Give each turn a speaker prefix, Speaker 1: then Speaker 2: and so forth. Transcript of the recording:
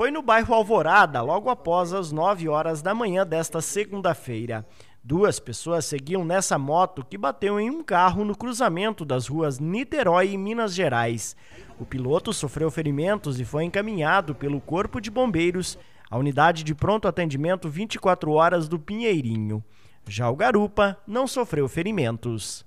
Speaker 1: foi no bairro Alvorada, logo após as 9 horas da manhã desta segunda-feira. Duas pessoas seguiam nessa moto que bateu em um carro no cruzamento das ruas Niterói e Minas Gerais. O piloto sofreu ferimentos e foi encaminhado pelo Corpo de Bombeiros à unidade de pronto atendimento 24 horas do Pinheirinho. Já o Garupa não sofreu ferimentos.